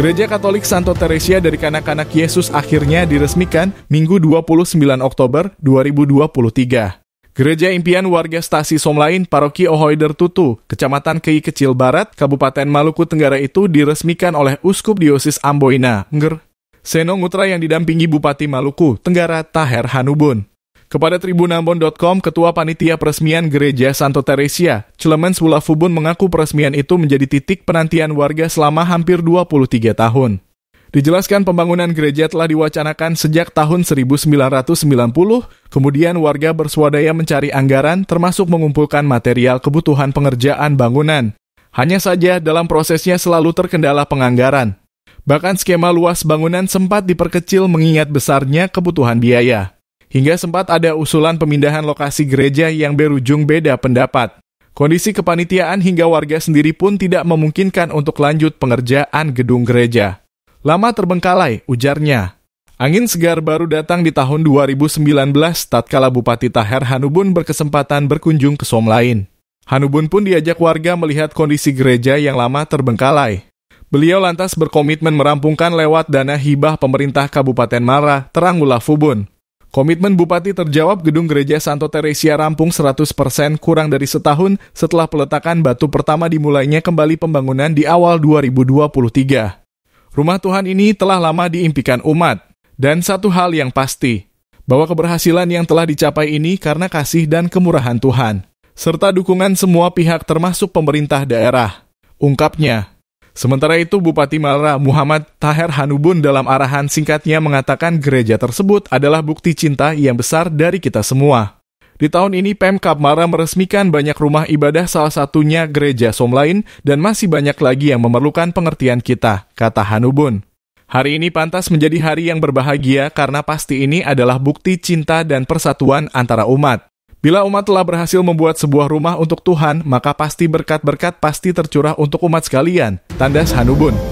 Gereja Katolik Santo Teresia dari kanak-kanak Yesus akhirnya diresmikan Minggu 29 Oktober 2023. Gereja impian warga Stasi Somlain, Paroki Ohoider Tutu, Kecamatan Kei Kecil Barat, Kabupaten Maluku Tenggara itu diresmikan oleh Uskup Diosis Amboina, Ngger. Seno Ngutra yang didampingi Bupati Maluku Tenggara Taher Hanubun. Kepada tribunambon.com, Ketua Panitia Peresmian Gereja Santo Teresia, Clemens Wulafubun mengaku peresmian itu menjadi titik penantian warga selama hampir 23 tahun. Dijelaskan pembangunan gereja telah diwacanakan sejak tahun 1990, kemudian warga berswadaya mencari anggaran termasuk mengumpulkan material kebutuhan pengerjaan bangunan. Hanya saja dalam prosesnya selalu terkendala penganggaran. Bahkan skema luas bangunan sempat diperkecil mengingat besarnya kebutuhan biaya. Hingga sempat ada usulan pemindahan lokasi gereja yang berujung beda pendapat. Kondisi kepanitiaan hingga warga sendiri pun tidak memungkinkan untuk lanjut pengerjaan gedung gereja. Lama terbengkalai, ujarnya. Angin segar baru datang di tahun 2019 tatkala Bupati Taher Hanubun berkesempatan berkunjung ke som lain. Hanubun pun diajak warga melihat kondisi gereja yang lama terbengkalai. Beliau lantas berkomitmen merampungkan lewat dana hibah pemerintah Kabupaten Mara, Terangula Fubun. Komitmen Bupati terjawab gedung gereja Santo Teresia rampung 100% kurang dari setahun setelah peletakan batu pertama dimulainya kembali pembangunan di awal 2023. Rumah Tuhan ini telah lama diimpikan umat. Dan satu hal yang pasti, bahwa keberhasilan yang telah dicapai ini karena kasih dan kemurahan Tuhan, serta dukungan semua pihak termasuk pemerintah daerah. Ungkapnya, Sementara itu, Bupati Malra Muhammad Taher Hanubun dalam arahan singkatnya mengatakan gereja tersebut adalah bukti cinta yang besar dari kita semua. Di tahun ini, Pemkap Malra meresmikan banyak rumah ibadah salah satunya gereja Somlain dan masih banyak lagi yang memerlukan pengertian kita, kata Hanubun. Hari ini pantas menjadi hari yang berbahagia karena pasti ini adalah bukti cinta dan persatuan antara umat. Bila umat telah berhasil membuat sebuah rumah untuk Tuhan, maka pasti berkat-berkat pasti tercurah untuk umat sekalian. Tandas Hanubun.